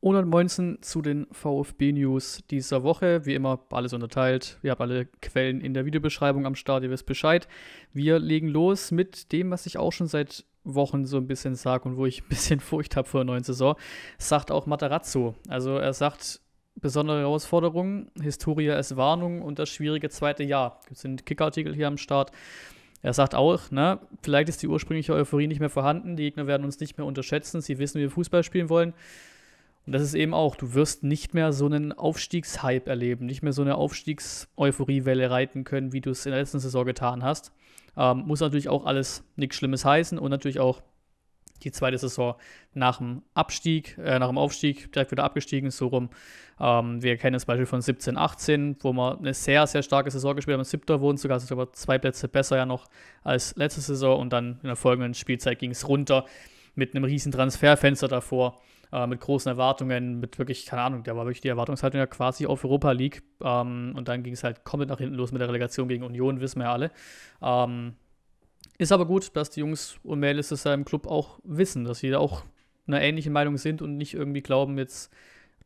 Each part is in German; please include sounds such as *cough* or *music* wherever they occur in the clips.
119 zu den VfB-News dieser Woche. Wie immer, alles unterteilt. Ihr habt alle Quellen in der Videobeschreibung am Start, ihr wisst Bescheid. Wir legen los mit dem, was ich auch schon seit Wochen so ein bisschen sage und wo ich ein bisschen *laughs* Furcht habe vor der neuen Saison. Sagt auch Matarazzo. Also er sagt, besondere Herausforderungen, Historia als Warnung und das schwierige zweite Jahr. Gibt es einen Kickartikel hier am Start. Er sagt auch, ne, vielleicht ist die ursprüngliche Euphorie nicht mehr vorhanden, die Gegner werden uns nicht mehr unterschätzen, sie wissen, wie wir Fußball spielen wollen. Und das ist eben auch, du wirst nicht mehr so einen Aufstiegshype erleben, nicht mehr so eine Aufstiegseuforiewelle reiten können, wie du es in der letzten Saison getan hast. Ähm, muss natürlich auch alles nichts Schlimmes heißen und natürlich auch die zweite Saison nach dem Abstieg, äh, nach dem Aufstieg direkt wieder abgestiegen, so rum. Ähm, wir kennen das Beispiel von 17, 18, wo wir eine sehr, sehr starke Saison gespielt haben. Siebter wurden sogar, sogar zwei Plätze besser ja noch als letzte Saison und dann in der folgenden Spielzeit ging es runter mit einem riesen Transferfenster davor äh, mit großen Erwartungen, mit wirklich, keine Ahnung, da war wirklich die Erwartungshaltung ja quasi auf Europa League. Ähm, und dann ging es halt komplett nach hinten los mit der Relegation gegen Union, wissen wir ja alle. Ähm, ist aber gut, dass die Jungs und Mädels das im Club auch wissen, dass sie da auch einer ähnlichen Meinung sind und nicht irgendwie glauben, jetzt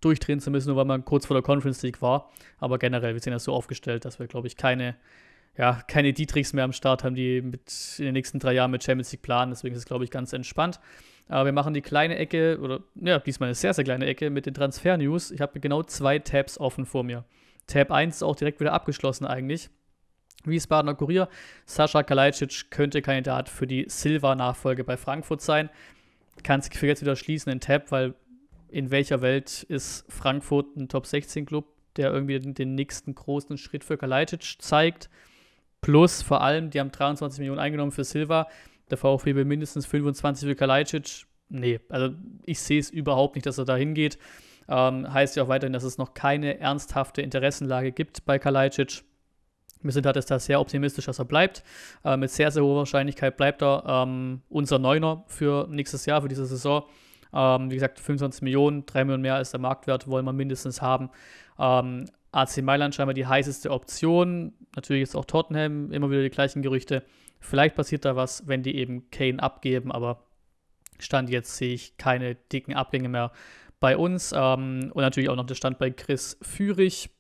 durchdrehen zu müssen, nur weil man kurz vor der Conference League war. Aber generell, wir sind das so aufgestellt, dass wir, glaube ich, keine, ja, keine Dietrichs mehr am Start haben, die mit, in den nächsten drei Jahren mit Champions League planen. Deswegen ist es, glaube ich, ganz entspannt. Aber wir machen die kleine Ecke, oder ja, diesmal eine sehr, sehr kleine Ecke mit den Transfer-News. Ich habe genau zwei Tabs offen vor mir. Tab 1 ist auch direkt wieder abgeschlossen eigentlich. Wiesbadener Kurier, Sascha Kalajdzic könnte Kandidat für die Silva-Nachfolge bei Frankfurt sein. Kannst du jetzt wieder schließen, den Tab, weil in welcher Welt ist Frankfurt ein Top-16-Club, der irgendwie den, den, nächsten großen Schritt für Kalajdzic zeigt? Plus vor allem, die haben 23 Millionen eingenommen für Silva der VfB will mindestens 25 für Kalajdzic. Nee, also ich sehe es überhaupt nicht, dass er da hingeht. Ähm, heißt ja auch weiterhin, dass es noch keine ernsthafte Interessenlage gibt bei Kalajdzic. Wir sind halt da sehr optimistisch, dass er bleibt. Äh, mit sehr, sehr hoher Wahrscheinlichkeit bleibt er ähm, unser Neuner für nächstes Jahr, für diese Saison. Ähm, wie gesagt, 25 Millionen, 3 Millionen mehr als der Marktwert wollen wir mindestens haben. Ähm, AC Mailand scheinbar die heißeste Option. Natürlich ist auch Tottenham immer wieder die gleichen Gerüchte. Vielleicht passiert da was, wenn die eben Kane abgeben, aber Stand jetzt sehe ich keine dicken Abgänge mehr bei uns. Ähm, und natürlich auch noch der Stand bei Chris Führig.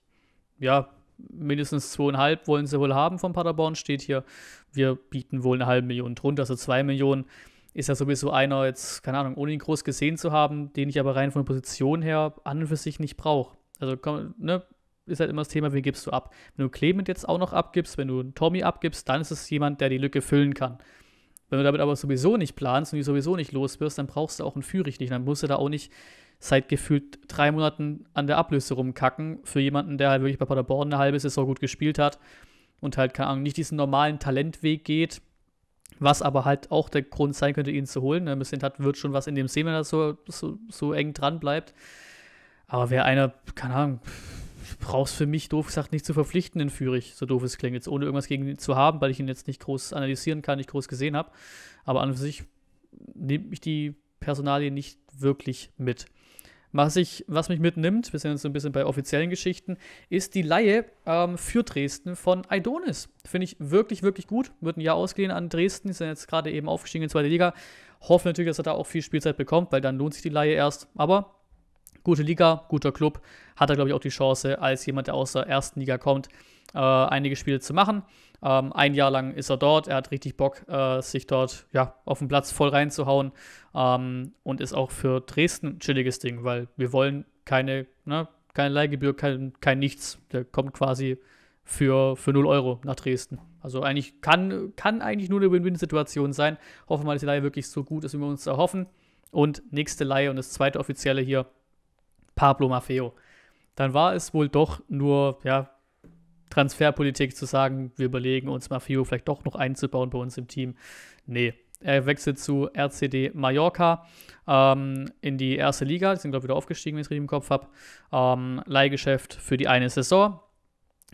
Ja, mindestens zweieinhalb wollen sie wohl haben von Paderborn, steht hier. Wir bieten wohl eine halbe Million drunter, also zwei Millionen. Ist ja sowieso einer, jetzt, keine Ahnung, ohne ihn groß gesehen zu haben, den ich aber rein von der Position her an und für sich nicht brauche. Also, ne, ist halt immer das Thema, wen gibst du ab? Wenn du Clement jetzt auch noch abgibst, wenn du Tommy abgibst, dann ist es jemand, der die Lücke füllen kann. Wenn du damit aber sowieso nicht planst und die sowieso nicht los wirst, dann brauchst du auch einen Führig nicht. Dann musst du da auch nicht seit gefühlt drei Monaten an der Ablöse rumkacken für jemanden, der halt wirklich bei Paderborn eine halbe Saison gut gespielt hat und halt, keine Ahnung, nicht diesen normalen Talentweg geht, was aber halt auch der Grund sein könnte, ihn zu holen. Ne? Ein bisschen hat, wird schon was in dem Sehen, wenn er so, so, so eng dran bleibt. Aber wer einer, keine Ahnung, brauchst für mich, doof gesagt, nicht zu verpflichten in Fürich, so doof es klingt, jetzt ohne irgendwas gegen ihn zu haben, weil ich ihn jetzt nicht groß analysieren kann, nicht groß gesehen habe. Aber an und für sich nimmt mich die Personalie nicht wirklich mit. Was, ich, was mich mitnimmt, wir sind jetzt so ein bisschen bei offiziellen Geschichten, ist die Laie ähm, für Dresden von Aidonis. Finde ich wirklich, wirklich gut. Wird ein Jahr ausgehen an Dresden, die sind jetzt gerade eben aufgestiegen in die zweite Liga. Hoffe natürlich, dass er da auch viel Spielzeit bekommt, weil dann lohnt sich die Laie erst. Aber Gute Liga, guter Club, hat er, glaube ich, auch die Chance, als jemand, der aus der ersten Liga kommt, äh, einige Spiele zu machen. Ähm, ein Jahr lang ist er dort, er hat richtig Bock, äh, sich dort ja, auf den Platz voll reinzuhauen ähm, und ist auch für Dresden ein chilliges Ding, weil wir wollen keine, ne, keine Leihgebühr, kein, kein Nichts. Der kommt quasi für, für 0 Euro nach Dresden. Also eigentlich kann, kann eigentlich nur eine Win-Win-Situation sein. Hoffen wir mal, dass die Leihe wirklich so gut ist, wie wir uns erhoffen. Und nächste Leihe und das zweite offizielle hier Pablo Maffeo, dann war es wohl doch nur ja, Transferpolitik zu sagen, wir überlegen uns Maffeo vielleicht doch noch einzubauen bei uns im Team. Nee, er wechselt zu RCD Mallorca ähm, in die erste Liga. Die sind, glaube ich, wieder aufgestiegen, wenn ich es richtig im Kopf habe. Ähm, Leihgeschäft für die eine Saison.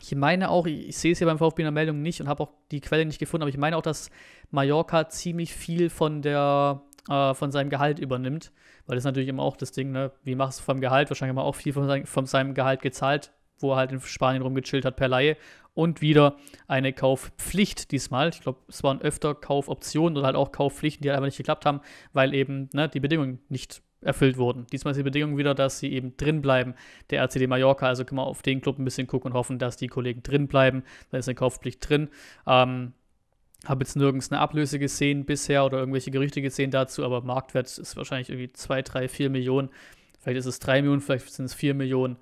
Ich meine auch, ich, ich sehe es hier beim VfB in der Meldung nicht und habe auch die Quelle nicht gefunden, aber ich meine auch, dass Mallorca ziemlich viel von der äh, von seinem Gehalt übernimmt. Weil das ist natürlich immer auch das Ding, ne? Wie machst du vom Gehalt? Wahrscheinlich haben wir auch viel von, sein, von seinem Gehalt gezahlt, wo er halt in Spanien rumgechillt hat per Laie. Und wieder eine Kaufpflicht diesmal. Ich glaube, es waren öfter Kaufoptionen oder halt auch Kaufpflichten, die halt einfach nicht geklappt haben, weil eben ne, die Bedingungen nicht erfüllt wurden. Diesmal ist die Bedingung wieder, dass sie eben drin bleiben, der RCD Mallorca. Also kann man auf den Club ein bisschen gucken und hoffen, dass die Kollegen drin bleiben. Da ist eine Kaufpflicht drin. Ähm, habe jetzt nirgends eine Ablöse gesehen bisher oder irgendwelche Gerüchte gesehen dazu, aber Marktwert ist wahrscheinlich irgendwie 2, 3, 4 Millionen. Vielleicht ist es 3 Millionen, vielleicht sind es 4 Millionen.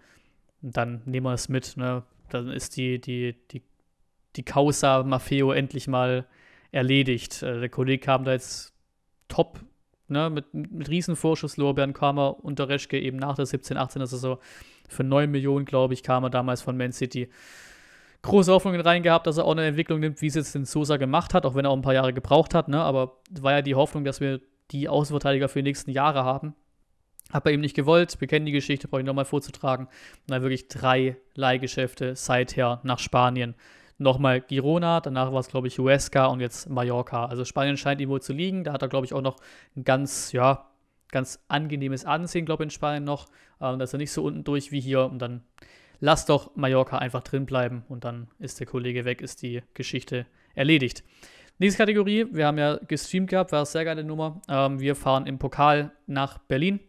Und dann nehmen wir es mit. Ne? Dann ist die, die, die, die Causa Maffeo endlich mal erledigt. Äh, der Kollege kam da jetzt top, ne? mit, mit Riesenvorschusslorbeeren kam er unter Reschke eben nach der 17, 18er so Für 9 Millionen, glaube ich, kam er damals von Man City große Hoffnungen reingehabt, dass er auch eine Entwicklung nimmt, wie es jetzt den Sosa gemacht hat, auch wenn er auch ein paar Jahre gebraucht hat. Ne? Aber war ja die Hoffnung, dass wir die Außenverteidiger für die nächsten Jahre haben. Hat er eben nicht gewollt. Wir kennen die Geschichte, brauche ich nochmal vorzutragen. Und dann wirklich drei Leihgeschäfte seither nach Spanien. Nochmal Girona, danach war es, glaube ich, Huesca und jetzt Mallorca. Also Spanien scheint ihm wohl zu liegen. Da hat er, glaube ich, auch noch ein ganz, ja, ganz angenehmes Ansehen, glaube ich, in Spanien noch. Ähm, da ist er nicht so unten durch wie hier. Und dann lass doch Mallorca einfach drin bleiben und dann ist der Kollege weg, ist die Geschichte erledigt. Nächste Kategorie, wir haben ja gestreamt gehabt, war eine sehr geile Nummer. Ähm, wir fahren im Pokal nach Berlin.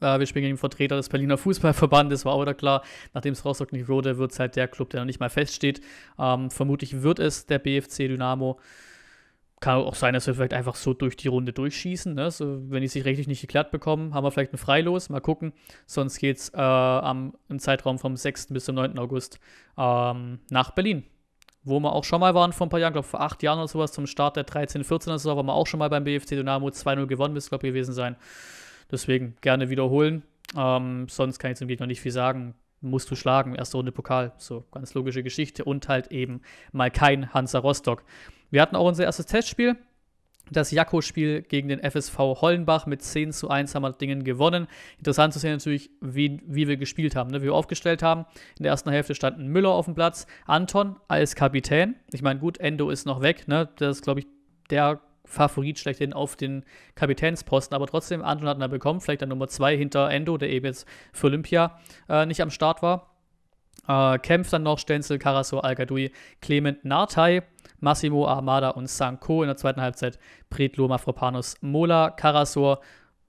Äh, wir spielen gegen den Vertreter des Berliner Fußballverbandes, war aber wieder klar. Nachdem es Rostock nicht wurde, wird es halt der Club, der noch nicht mal feststeht. Ähm, vermutlich wird es der BFC Dynamo kann auch sein, dass wir vielleicht einfach so durch die Runde durchschießen. Ne? So, wenn die sich richtig nicht geklärt bekommen, haben wir vielleicht ein Freilos. Mal gucken. Sonst geht es äh, im Zeitraum vom 6. bis zum 9. August ähm, nach Berlin. Wo wir auch schon mal waren vor ein paar Jahren, glaube vor acht Jahren oder sowas, zum Start der 13-14er Saison, waren wir auch schon mal beim BFC Dynamo 2-0 gewonnen, müsste, glaube ich, gewesen sein. Deswegen gerne wiederholen. Ähm, sonst kann ich zum Gegner nicht viel sagen. Musst du schlagen, erste Runde Pokal. So, ganz logische Geschichte. Und halt eben mal kein Hansa Rostock. Wir hatten auch unser erstes Testspiel. Das Jakko-Spiel gegen den FSV Hollenbach mit 10 zu 1 haben wir Dingen gewonnen. Interessant zu sehen natürlich, wie, wie wir gespielt haben, ne? wie wir aufgestellt haben. In der ersten Hälfte standen Müller auf dem Platz, Anton als Kapitän. Ich meine, gut, Endo ist noch weg. Ne? Das ist, glaube ich, der Favorit schlechthin auf den Kapitänsposten. Aber trotzdem, Anton hat ihn bekommen. Vielleicht dann Nummer 2 hinter Endo, der eben jetzt für Olympia äh, nicht am Start war. Äh, Kempf dann noch, Stenzel, Karasor, al Clement Nartey Massimo Armada und Sanko. In der zweiten Halbzeit Pretlo, Mafropanus, Mola, Karasor.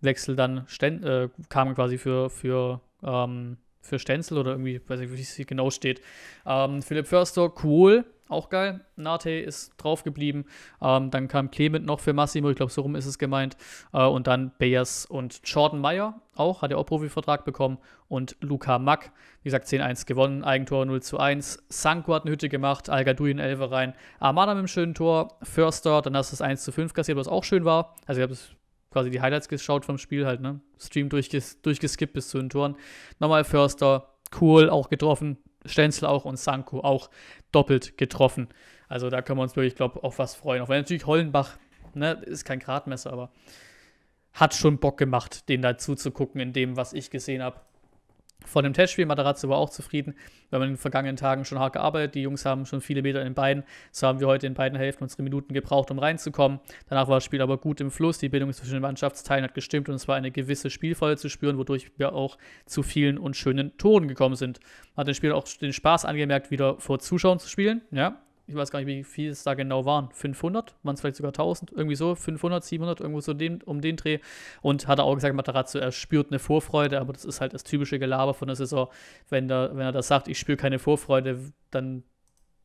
Wechsel dann Sten äh, kam quasi für, für, ähm, für Stenzel oder irgendwie, weiß ich, wie es genau steht. Ähm, Philipp Förster, Kohl, auch geil. Nate ist drauf geblieben. Ähm, dann kam Clement noch für Massimo, ich glaube, so rum ist es gemeint. Äh, und dann Bayers und Jordan Meyer auch, hat er auch Profivertrag bekommen. Und Luca Mack, wie gesagt, 10-1 gewonnen, Eigentor 0-1. Sanko hat eine Hütte gemacht, al in 11 rein. Armada mit einem schönen Tor, Förster, dann hast du das 1-5 kassiert, was auch schön war. Also, ich habe quasi die Highlights geschaut vom Spiel halt, ne? Stream durchges durchgeskippt bis zu den Toren. Nochmal Förster, cool, auch getroffen. Stenzel auch und Sanko auch doppelt getroffen. Also da können wir uns wirklich, glaube ich, auf was freuen. Auch wenn natürlich Hollenbach, ne, ist kein Gradmesser, aber hat schon Bock gemacht, den da zuzugucken in dem, was ich gesehen habe. Von dem Testspiel, Matarazzo war auch zufrieden. Wir haben in den vergangenen Tagen schon hart gearbeitet. Die Jungs haben schon viele Meter in den Beinen. So haben wir heute in beiden Hälften unsere Minuten gebraucht, um reinzukommen. Danach war das Spiel aber gut im Fluss. Die Bildung zwischen den Mannschaftsteilen hat gestimmt und es war eine gewisse Spielfreude zu spüren, wodurch wir auch zu vielen und schönen Toren gekommen sind. Man hat den Spielern auch den Spaß angemerkt, wieder vor Zuschauern zu spielen. Ja, ich weiß gar nicht, wie viel es da genau waren, 500, waren es vielleicht sogar 1000, irgendwie so, 500, 700, irgendwo so den, um den Dreh. Und hat er auch gesagt, Matarazzo, er spürt eine Vorfreude, aber das ist halt das typische Gelaber von der Saison. Wenn, der, wenn er das sagt, ich spüre keine Vorfreude, dann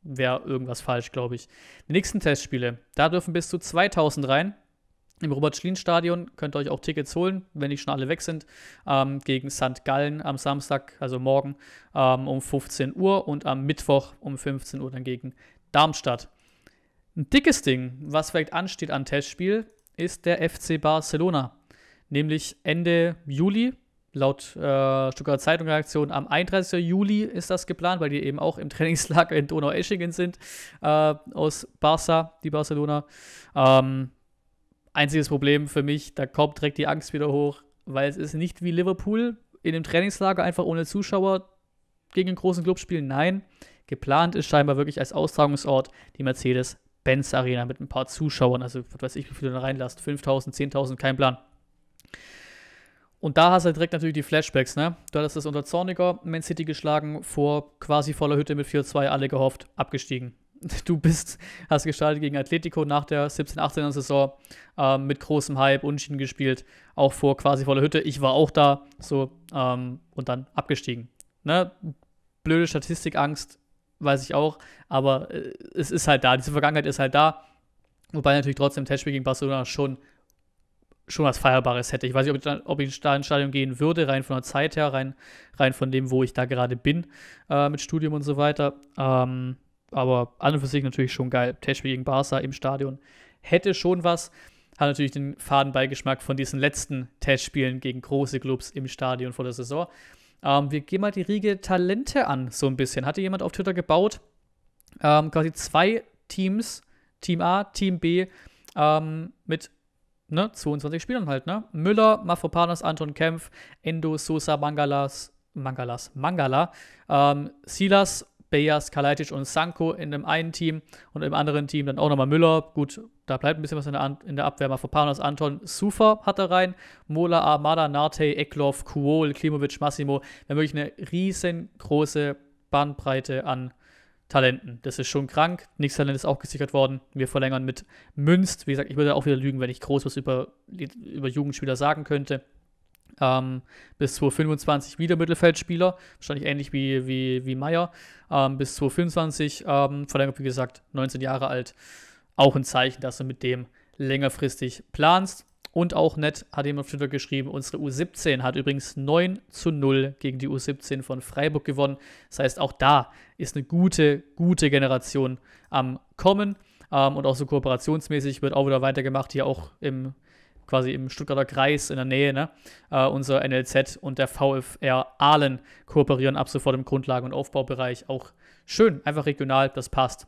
wäre irgendwas falsch, glaube ich. Die nächsten Testspiele, da dürfen bis zu 2000 rein. Im Robert-Schlien-Stadion könnt ihr euch auch Tickets holen, wenn die schon alle weg sind, ähm, gegen St. Gallen am Samstag, also morgen ähm, um 15 Uhr und am Mittwoch um 15 Uhr dann gegen Darmstadt. Ein dickes Ding, was vielleicht ansteht an Testspiel, ist der FC Barcelona. Nämlich Ende Juli, laut äh, Stuttgarter Zeitung-Reaktion am 31. Juli ist das geplant, weil die eben auch im *laughs* Trainingslager in Donau-Eschingen sind, äh, aus Barça, die Barcelona. Ähm, einziges Problem für mich, da kommt direkt die Angst wieder hoch, weil es ist nicht wie Liverpool in einem Trainingslager einfach ohne Zuschauer gegen einen großen Club spielen. Nein, Geplant ist scheinbar wirklich als Austragungsort die Mercedes-Benz Arena mit ein paar Zuschauern. Also, was weiß ich, wie viel du da reinlässt. 5000, 10.000, kein Plan. Und da hast du halt direkt natürlich die Flashbacks, ne? Du hattest es unter Zorniger Man City geschlagen, vor quasi voller Hütte mit 4-2, alle gehofft, abgestiegen. *laughs* Du bist, hast gestartet gegen Atletico nach der 17-18er Saison, ähm, mit großem Hype, unschieden gespielt, auch vor quasi voller Hütte. Ich war auch da, so, ähm, und dann abgestiegen. Ne? Blöde Statistikangst, weiß ich auch, aber äh, es ist halt da, diese Vergangenheit ist halt da, wobei natürlich trotzdem Testspiel gegen Barcelona schon schon was Feierbares hätte. Ich weiß nicht, ob ich, ob ich ins Stadion gehen würde, rein von der Zeit her, rein, rein von dem, wo ich da gerade bin, äh, mit Studium und so weiter. Ähm, aber an und für sich natürlich schon geil. Testspiel gegen Barca im Stadion hätte schon was hat natürlich den faden Beigeschmack von diesen letzten Testspielen gegen große Clubs im Stadion vor der Saison. Ähm, wir gehen mal die Riege Talente an, so ein bisschen. Hatte jemand auf Twitter gebaut, ähm, quasi zwei Teams, Team A, Team B, ähm, mit ne, 22 Spielern halt, ne? Müller, Mafropanos, Anton Kempf, Endo, Sosa, Mangalas, Mangalas, Mangala, ähm, Silas Bejas, Kalaitic und Sanko in dem einen Team und im anderen Team dann auch nochmal Müller. Gut, da bleibt ein bisschen was in der, An in der Abwehr. Mafopanos, Anton, Sufa hat er rein. Mola, Armada, Narte, Eklov, Kuol, Klimovic, Massimo. Wir haben wirklich eine riesengroße Bandbreite an Talenten. Das ist schon krank. Nix Talent ist auch gesichert worden. Wir verlängern mit Münst. Wie gesagt, ich würde auch wieder lügen, wenn ich groß was über, über Jugendspieler sagen könnte. Ähm, bis 2025 wieder Mittelfeldspieler, wahrscheinlich ähnlich wie, wie, wie Meier. Ähm, bis 2025 ähm, verlängert, wie gesagt, 19 Jahre alt. Auch ein Zeichen, dass du mit dem längerfristig planst. Und auch nett hat jemand auf Twitter geschrieben, unsere U17 hat übrigens 9 zu 0 gegen die U17 von Freiburg gewonnen. Das heißt, auch da ist eine gute, gute Generation am Kommen. Ähm, und auch so kooperationsmäßig wird auch wieder weitergemacht, hier auch im quasi im Stuttgarter Kreis in der Nähe, ne? Äh, unser NLZ und der VfR Aalen kooperieren ab sofort im Grundlagen- und Aufbaubereich. Auch schön, einfach regional, das passt.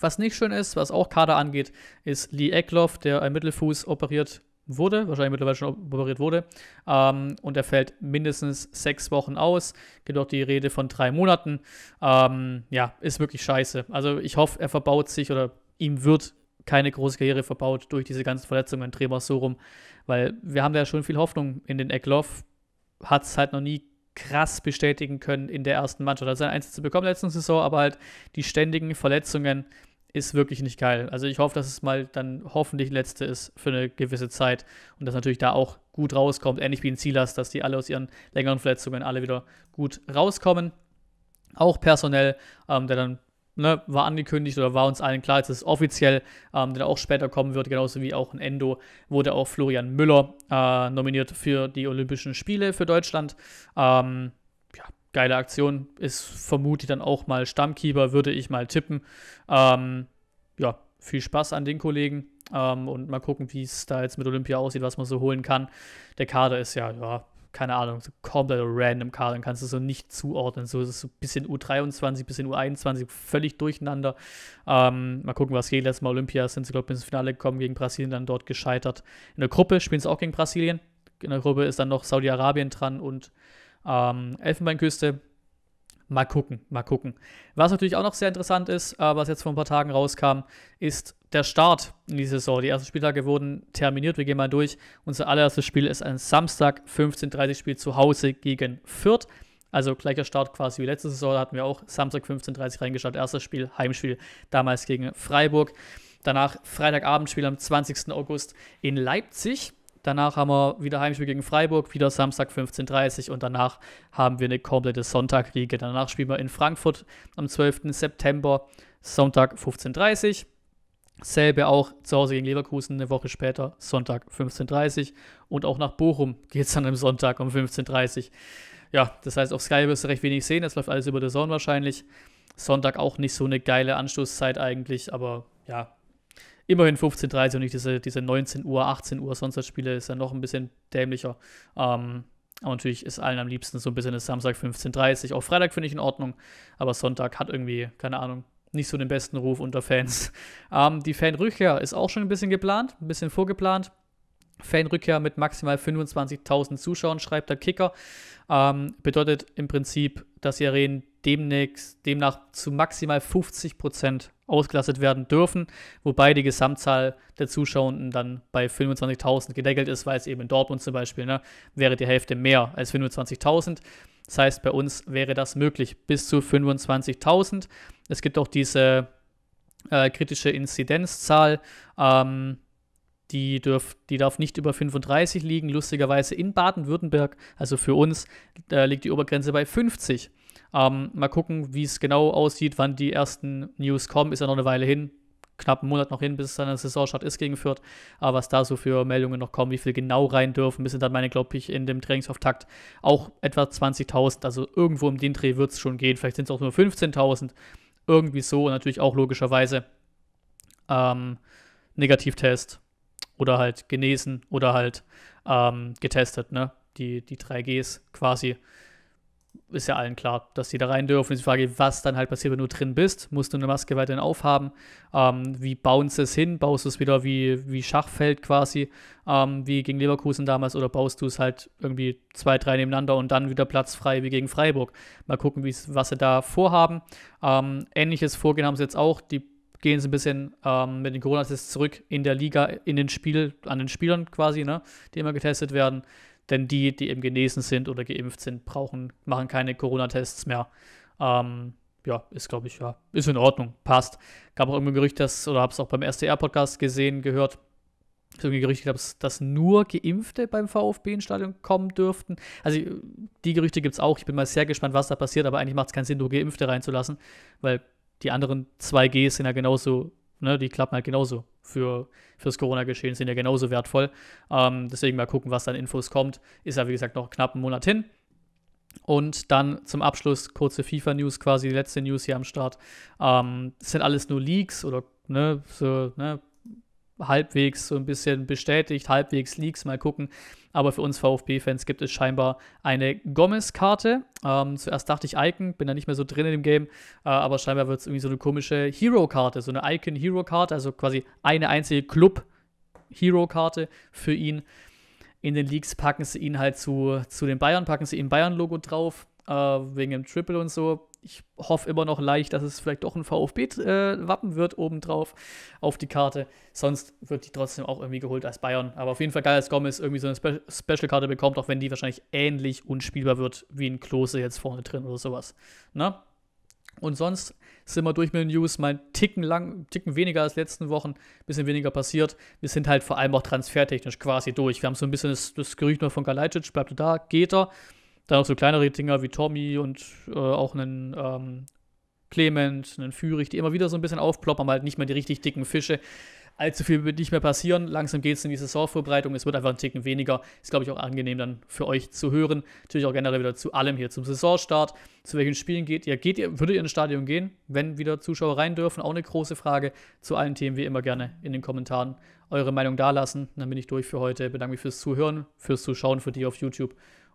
Was nicht schön ist, was auch Kader angeht, ist Lee Eckloff, der im Mittelfuß operiert wurde, wahrscheinlich mittlerweile schon operiert wurde, ähm, und er fällt mindestens sechs Wochen aus. Gibt auch die Rede von drei Monaten. Ähm, ja, ist wirklich scheiße. Also ich hoffe, er verbaut sich oder ihm wird keine große Karriere verbaut durch diese ganzen Verletzungen, Trebers so rum, weil wir haben ja schon viel Hoffnung in den Eckloff, hat es halt noch nie krass bestätigen können in der ersten Mannschaft. Er hat seine also Einsätze bekommen letzte Saison, aber halt die ständigen Verletzungen ist wirklich nicht geil. Also ich hoffe, dass es mal dann hoffentlich letzte ist für eine gewisse Zeit und dass natürlich da auch gut rauskommt, ähnlich wie in Silas, dass die alle aus ihren längeren Verletzungen alle wieder gut rauskommen. Auch personell, ähm, der dann ne, war angekündigt oder war uns allen klar, jetzt ist es offiziell, ähm, der auch später kommen wird, genauso wie auch in Endo wurde auch Florian Müller äh, nominiert für die Olympischen Spiele für Deutschland. Ähm, ja, geile Aktion, ist vermutlich dann auch mal Stammkeeper, würde ich mal tippen. Ähm, ja, viel Spaß an den Kollegen ähm, und mal gucken, wie es da jetzt mit Olympia aussieht, was man so holen kann. Der Kader ist ja, ja keine Ahnung, so komplett random Karten, kannst du so nicht zuordnen. So ist es so ein bisschen U23, bisschen U21, völlig durcheinander. Ähm, mal gucken, was geht. Letztes Mal Olympia sind sie, glaube ich, ins Finale gekommen, gegen Brasilien dann dort gescheitert. In der Gruppe spielen sie auch gegen Brasilien. In der Gruppe ist dann noch Saudi-Arabien dran und ähm, Elfenbeinküste. Mal gucken, mal gucken. Was natürlich auch noch sehr interessant ist, äh, was jetzt vor ein paar Tagen rauskam, ist der Start in die Saison. Die ersten Spieltage wurden terminiert. Wir gehen mal durch. Unser allererstes Spiel ist ein Samstag, 15.30 Spiel zu Hause gegen Fürth. Also gleicher Start quasi wie letzte Saison. Da hatten wir auch Samstag 15.30 reingeschaut. Erstes Spiel, Heimspiel, damals gegen Freiburg. Danach Freitagabendspiel am 20. August in Leipzig. Danach haben wir wieder Heimspiel gegen Freiburg, wieder Samstag 15.30 Uhr und danach haben wir eine komplette Sonntagriege. Danach spielen wir in Frankfurt am 12. September, Sonntag 15.30 Uhr. Selbe auch zu Hause gegen Leverkusen eine Woche später, Sonntag 15.30 Uhr. Und auch nach Bochum *laughs* geht es dann am Sonntag um 15.30 Uhr. Ja, das heißt, auf Sky wirst du recht wenig sehen. Das läuft alles über der Sonne wahrscheinlich. Sonntag auch nicht so eine geile Anschlusszeit eigentlich, aber ja, immerhin 15.30 Uhr und nicht diese, diese 19 Uhr, 18 Uhr Sonntagsspiele ist ja noch ein bisschen dämlicher. Ähm, aber natürlich ist allen am liebsten so ein bisschen das Samstag 15.30 Uhr. Auch Freitag finde ich in Ordnung, aber Sonntag hat irgendwie, keine Ahnung, nicht so den besten Ruf unter Fans. *laughs* Ähm, die Fanrückkehr ist auch schon ein bisschen geplant, ein bisschen vorgeplant. Fanrückkehr mit maximal 25.000 Zuschauern, schreibt der Kicker. Ähm, bedeutet im Prinzip, dass die Arenen demnächst, demnach zu maximal 50 ausgelastet werden dürfen, wobei die Gesamtzahl der Zuschauenden dann bei 25.000 gedeckelt ist, weil es eben in Dortmund zum Beispiel ne, wäre die Hälfte mehr als 25.000. Das heißt, bei uns wäre das möglich bis zu 25.000. Es gibt auch diese äh, kritische Inzidenzzahl. Ähm, die, dürf, die darf nicht über 35 liegen. Lustigerweise in Baden-Württemberg, also für uns, äh, liegt die Obergrenze bei 50. Ähm, mal gucken, wie es genau aussieht, wann die ersten News kommen. Ist ja noch eine Weile hin knapp einen Monat noch hin, bis es dann der Saisonstart ist gegen Fürth. Aber was da so für Meldungen noch kommen, wie viel genau rein dürfen, bis sind dann meine, glaube ich, in dem Trainingsauftakt auch etwa 20.000. Also irgendwo im den Dreh wird es schon gehen. Vielleicht sind es auch nur 15.000. Irgendwie so und natürlich auch logischerweise ähm, Negativtest oder halt genesen oder halt ähm, getestet, ne? Die, die 3Gs quasi ist ja allen klar, dass die da rein dürfen. Die Frage, was dann halt passiert, wenn du drin bist. Musst du eine Maske weiterhin aufhaben? Ähm, wie baust du es hin? Baust du es wieder wie, wie Schachfeld quasi, ähm, wie gegen Leverkusen damals? Oder baust du es halt irgendwie zwei, drei nebeneinander und dann wieder Platz frei wie gegen Freiburg? Mal gucken, was sie da vorhaben. Ähm, ähnliches Vorgehen haben sie jetzt auch. Die gehen sie ein bisschen ähm, mit den Corona-Tests zurück in der Liga, in den Spiel, an den Spielern quasi, ne, die immer getestet werden. Denn die, die eben genesen sind oder geimpft sind, brauchen, machen keine Corona-Tests mehr. Ähm, ja, ist, glaube ich, ja, ist in Ordnung, passt. Gab auch irgendein Gerücht, dass, oder habe es auch beim SDR-Podcast gesehen, gehört, so irgendwie Gerüchte gab es, dass nur Geimpfte beim VfB ins Stadion kommen dürften. Also die Gerüchte gibt es auch. Ich bin mal sehr gespannt, was da passiert, aber eigentlich macht es keinen Sinn, nur Geimpfte reinzulassen, weil die anderen 2Gs sind ja genauso, ne, die klappen halt genauso für fürs Corona-Geschehen, sind ja genauso wertvoll. Ähm, deswegen mal gucken, was an Infos kommt. Ist ja, wie gesagt, noch knapp einen Monat hin. Und dann zum Abschluss kurze FIFA-News, quasi die letzte News hier am Start. Ähm, das sind alles nur Leaks oder ne, so, ne, halbwegs so ein bisschen bestätigt, halbwegs Leaks, mal gucken. Aber für uns VfB-Fans gibt es scheinbar eine Gomez-Karte. Ähm, zuerst dachte ich Icon, bin da nicht mehr so drin in dem Game, äh, aber scheinbar wird es irgendwie so eine komische Hero-Karte, so eine Icon-Hero-Karte, also quasi eine einzige Club-Hero-Karte für ihn. In den Leaks packen sie ihn halt zu, zu den Bayern, packen sie ihm Bayern-Logo drauf, äh, wegen dem Triple und so. Ich hoffe immer noch leicht, dass es vielleicht doch ein VfB-Wappen äh, wird obendrauf auf die Karte. Sonst wird die trotzdem auch irgendwie geholt als Bayern. Aber auf jeden Fall geil, dass Gomez irgendwie so eine Spe Special-Karte bekommt, auch wenn die wahrscheinlich ähnlich unspielbar wird wie ein Klose jetzt vorne drin oder sowas. Na? Ne? Und sonst sind wir durch mit den News. Mal Ticken lang, Ticken weniger als letzten Wochen, bisschen weniger passiert. Wir sind halt vor allem auch transfertechnisch quasi durch. Wir haben so ein bisschen das, das Gerücht nur von Galajcic, bleibt da, geht er. Da dann auch so kleinere Dinger wie Tommy und äh, auch einen ähm, Clement, einen Fürich, die immer wieder so ein bisschen aufploppen, aber halt nicht mehr die richtig dicken Fische. Allzu viel wird nicht mehr passieren. Langsam geht es in die Saisonvorbereitung. Es wird einfach ein Ticken weniger. Ist, glaube ich, auch angenehm dann für euch zu hören. Natürlich auch generell wieder zu allem hier, zum Saisonstart, zu welchen Spielen geht ihr. Geht ihr, würdet ihr ins Stadion gehen, wenn wieder Zuschauer rein dürfen? Auch eine große Frage. Zu allen Themen wie immer gerne in den Kommentaren eure Meinung dalassen. Dann bin ich durch für heute. Bedanke mich fürs Zuhören, fürs Zuschauen, für die auf YouTube